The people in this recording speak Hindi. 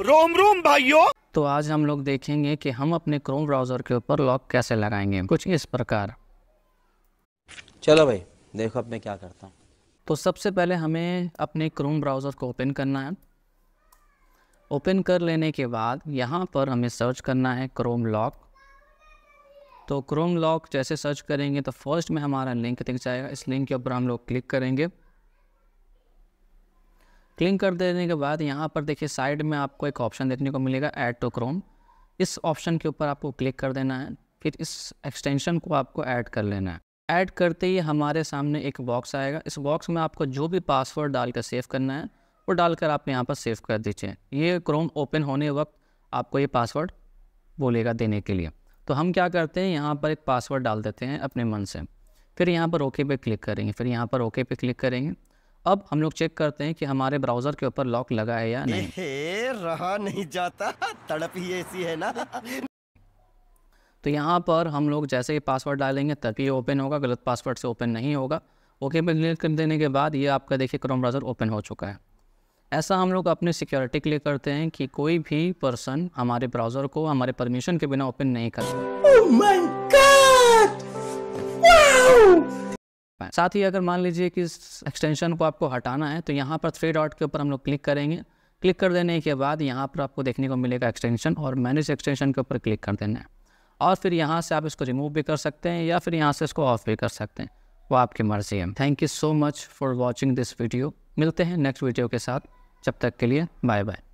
रोम रोम भाइयों तो आज हम लोग देखेंगे कि हम अपने क्रोम ब्राउज़र के ऊपर लॉक कैसे लगाएंगे कुछ इस प्रकार चलो भाई देखो अब मैं क्या करता हूँ तो सबसे पहले हमें अपने क्रोम ब्राउज़र को ओपन करना है ओपन कर लेने के बाद यहाँ पर हमें सर्च करना है क्रोम लॉक तो क्रोम लॉक जैसे सर्च करेंगे तो फर्स्ट में हमारा लिंक दिख जाएगा इस लिंक के ऊपर हम लोग क्लिक करेंगे क्लिक कर देने के बाद यहाँ पर देखिए साइड में आपको एक ऑप्शन देखने को मिलेगा ऐड टू क्रोम इस ऑप्शन के ऊपर आपको क्लिक कर देना है फिर इस एक्सटेंशन को आपको ऐड कर लेना है ऐड करते ही हमारे सामने एक बॉक्स आएगा इस बॉक्स में आपको जो भी पासवर्ड डाल कर सेव करना है वो डालकर आप यहाँ पर सेव कर दीजिए ये क्रोम ओपन होने वक्त आपको ये पासवर्ड बोलेगा देने के लिए तो हम क्या करते हैं यहाँ पर एक पासवर्ड डाल देते हैं अपने मन से फिर यहाँ पर ओके पे क्लिक करेंगे फिर यहाँ पर ओके पे क्लिक करेंगे अब हम लोग चेक करते हैं कि हमारे ब्राउजर के ऊपर लॉक लगा है या नहीं रहा नहीं जाता तड़प ही ऐसी है ना तो यहाँ पर हम लोग जैसे ही पासवर्ड डालेंगे तभी ओपन होगा गलत पासवर्ड से ओपन नहीं होगा ओके पर क्लिक कर देने के बाद ये आपका देखिए क्रोम ब्राउज़र ओपन हो चुका है ऐसा हम लोग अपने सिक्योरिटी के लिए करते हैं कि कोई भी पर्सन हमारे ब्राउज़र को हमारे परमिशन के बिना ओपन नहीं कर oh पाएँ साथ ही अगर मान लीजिए कि इस एक्सटेंशन को आपको हटाना है तो यहाँ पर थ्री डॉट के ऊपर हम लोग क्लिक करेंगे क्लिक कर देने के बाद यहाँ पर आपको देखने को मिलेगा एक्सटेंशन और मैनेज एक्सटेंशन के ऊपर क्लिक कर देना है और फिर यहाँ से आप इसको रिमूव भी कर सकते हैं या फिर यहाँ से इसको ऑफ भी कर सकते हैं वो आपकी मर्जी है thank you so much for watching this video मिलते हैं नेक्स्ट वीडियो के साथ जब तक के लिए बाय बाय